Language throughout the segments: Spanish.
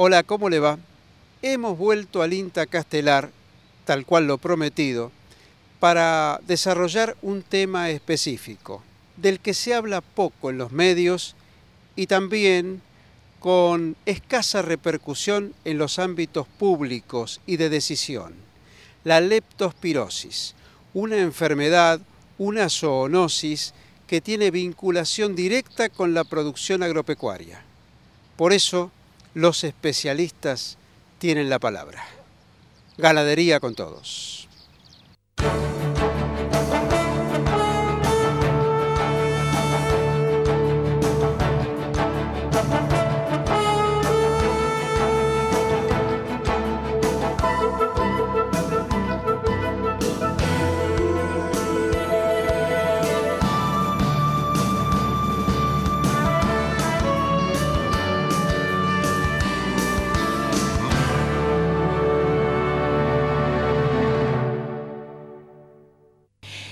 Hola, ¿cómo le va? Hemos vuelto al INTA Castelar, tal cual lo prometido, para desarrollar un tema específico, del que se habla poco en los medios y también con escasa repercusión en los ámbitos públicos y de decisión. La leptospirosis, una enfermedad, una zoonosis que tiene vinculación directa con la producción agropecuaria. Por eso, los especialistas tienen la palabra. Ganadería con todos.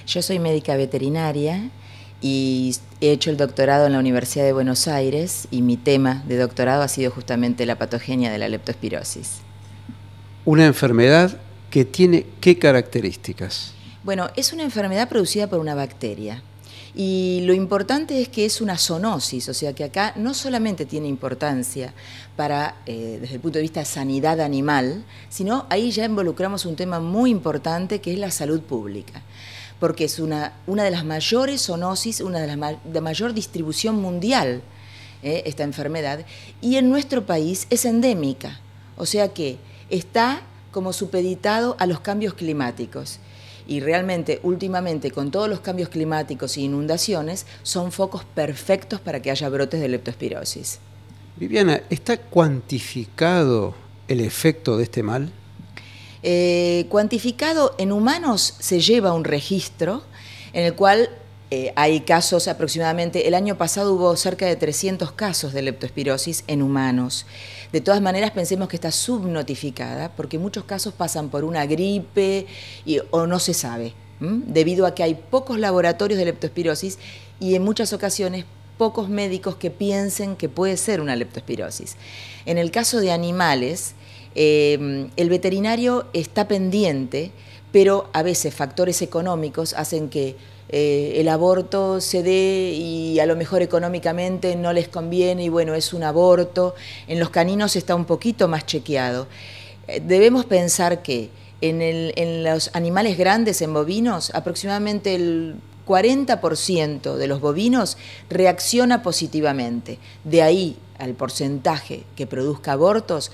Yo soy médica veterinaria y he hecho el doctorado en la Universidad de Buenos Aires y mi tema de doctorado ha sido justamente la patogenia de la leptospirosis. Una enfermedad que tiene qué características? Bueno, es una enfermedad producida por una bacteria. Y lo importante es que es una zoonosis, o sea que acá no solamente tiene importancia para, eh, desde el punto de vista sanidad animal, sino ahí ya involucramos un tema muy importante que es la salud pública porque es una, de las mayores zoonosis, una de las de mayor distribución mundial ¿eh? esta enfermedad, y en nuestro país es endémica, o sea que está como supeditado a los cambios climáticos. Y realmente últimamente con todos los cambios climáticos e inundaciones son focos perfectos para que haya brotes de leptospirosis. Viviana, ¿está cuantificado el efecto de este mal? Eh, cuantificado en humanos se lleva un registro en el cual eh, hay casos aproximadamente, el año pasado hubo cerca de 300 casos de leptospirosis en humanos. De todas maneras, pensemos que está subnotificada porque muchos casos pasan por una gripe o no se sabe, debido a que hay pocos laboratorios de leptospirosis y en muchas ocasiones pocos médicos que piensen que puede ser una leptospirosis. En el caso de animales, Em, el veterinario está pendiente, pero a veces factores económicos hacen que eh, el aborto se dé y a lo mejor económicamente no les conviene y bueno, es un aborto. En los caninos está un poquito más chequeado. Eh, debemos pensar que en, en los animales grandes, en bovinos, aproximadamente el 40% de los bovinos reacciona positivamente. De ahí al porcentaje que produzca abortos,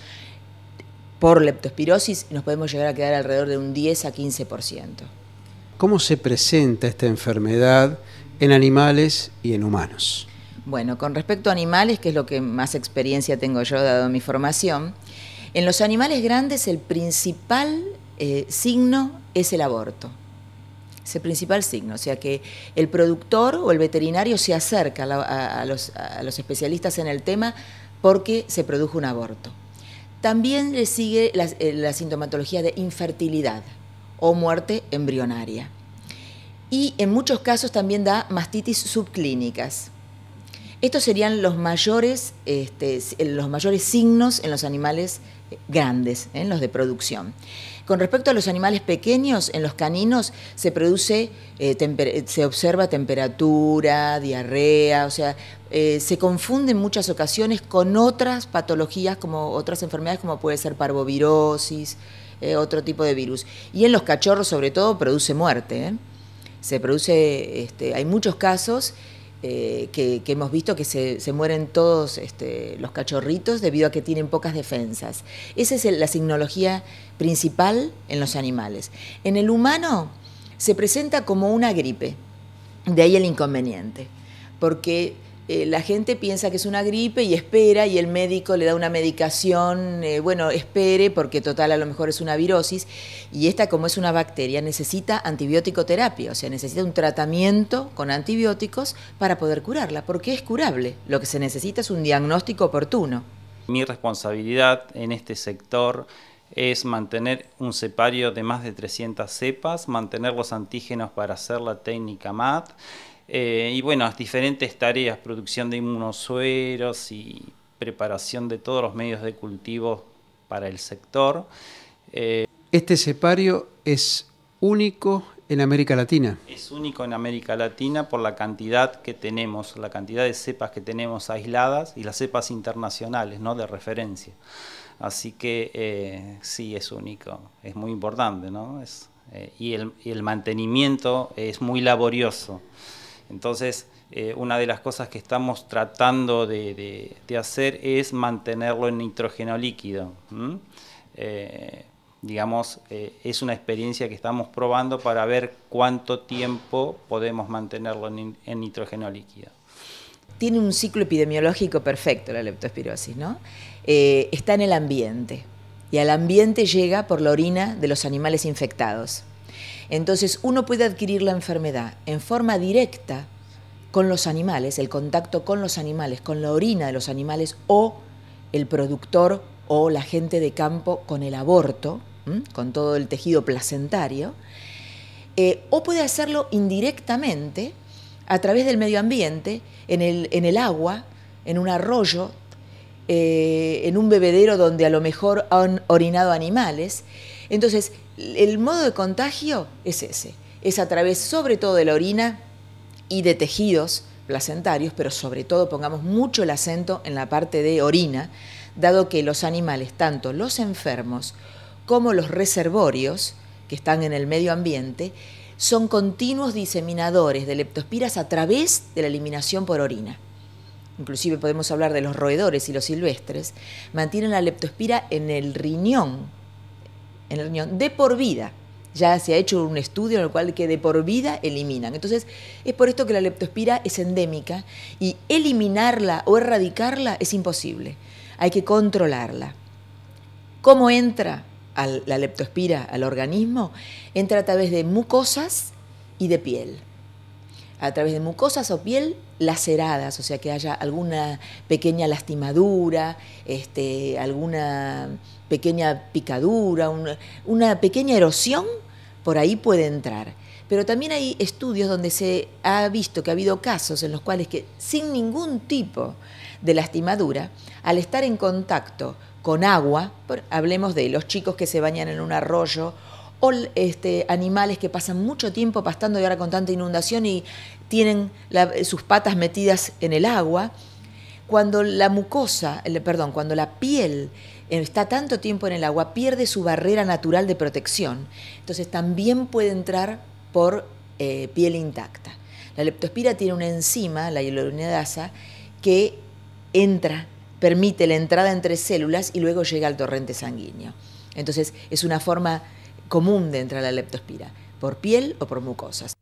por leptospirosis nos podemos llegar a quedar alrededor de un 10 a 15%. ¿Cómo se presenta esta enfermedad en animales y en humanos? Bueno, con respecto a animales, que es lo que más experiencia tengo yo dado mi formación, en los animales grandes el principal eh, signo es el aborto. Es el principal signo, o sea que el productor o el veterinario se acerca a, los, a los especialistas en el tema porque se produjo un aborto. También le sigue eh, la, sintomatología de infertilidad o muerte embrionaria. Y en muchos casos también da mastitis subclínicas. Estos serían los mayores, este, los mayores signos en los animales grandes, en ¿eh? los de producción. Con respecto a los animales pequeños, en los caninos se produce, eh, se observa temperatura, diarrea, o sea, eh, se confunde en muchas ocasiones con otras patologías, como otras enfermedades, como puede ser parvovirosis, otro tipo de virus. Y en los cachorros, sobre todo, produce muerte. Se produce, este, hay muchos casos eh, que, hemos visto que se, mueren todos este, los cachorritos debido a que tienen pocas defensas. Esa es la signología principal en los animales. En el humano se presenta como una gripe, de ahí el inconveniente, porque eh, la gente piensa que es una gripe y espera y el médico le da una medicación, eh, bueno, espere porque total a lo mejor es una virosis y esta como es una bacteria necesita antibiótico terapia, o sea, necesita un tratamiento con antibióticos para poder curarla, porque es curable, lo que se necesita es un diagnóstico oportuno. Mi responsabilidad en este sector es mantener un cepario de más de 300 cepas, mantener los antígenos para hacer la técnica MAT, eh, y bueno, diferentes tareas, producción de inmunosueros y preparación de todos los medios de cultivo para el sector. Eh, este cepario es único en América Latina. Es único en América Latina por la cantidad que tenemos, la cantidad de cepas que tenemos aisladas y las cepas internacionales, ¿no? De referencia. Así que eh, sí, es único, es muy importante, ¿no? y el mantenimiento es muy laborioso. Entonces, eh, una de las cosas que estamos tratando de, hacer es mantenerlo en nitrógeno líquido. Eh, digamos, eh, es una experiencia que estamos probando para ver cuánto tiempo podemos mantenerlo en, en nitrógeno líquido. Tiene un ciclo epidemiológico perfecto la leptospirosis, ¿no? está en el ambiente y al ambiente llega por la orina de los animales infectados. Entonces uno puede adquirir la enfermedad en forma directa con los animales, el contacto con los animales, con la orina de los animales o el productor o la gente de campo con el aborto, con todo el tejido placentario, eh, o puede hacerlo indirectamente a través del medio ambiente, en el, agua, en un arroyo, eh, en un bebedero donde a lo mejor han orinado animales. Entonces, el modo de contagio es ese, es a través sobre todo de la orina y de tejidos placentarios, pero sobre todo pongamos mucho el acento en la parte de orina, dado que los animales, tanto los enfermos como los reservorios que están en el medio ambiente, son continuos diseminadores de leptospiras a través de la eliminación por orina. Inclusive podemos hablar de los roedores y los silvestres, mantienen la leptospira en el riñón en la riñón de por vida. Ya se ha hecho un estudio en el cual que de por vida eliminan. Entonces, es por esto que la leptospira es endémica y eliminarla o erradicarla es imposible. Hay que controlarla. ¿Cómo entra la leptospira al organismo? Entra a través de mucosas y de piel a través de mucosas o piel laceradas, o sea que haya alguna pequeña lastimadura, este, alguna pequeña picadura, una, pequeña erosión, por ahí puede entrar. Pero también hay estudios donde se ha visto que ha habido casos en los cuales que sin ningún tipo de lastimadura, al estar en contacto con agua, hablemos de los chicos que se bañan en un arroyo o este, animales que pasan mucho tiempo pastando y ahora con tanta inundación y tienen sus patas metidas en el agua. Cuando la mucosa, perdón, cuando la piel está tanto tiempo en el agua, pierde su barrera natural de protección. Entonces también puede entrar por eh, piel intacta. La leptospira tiene una enzima, la hialuronidasa, que entra, permite la entrada entre células y luego llega al torrente sanguíneo. Entonces es una forma común dentro de la leptospira, por piel o por mucosas.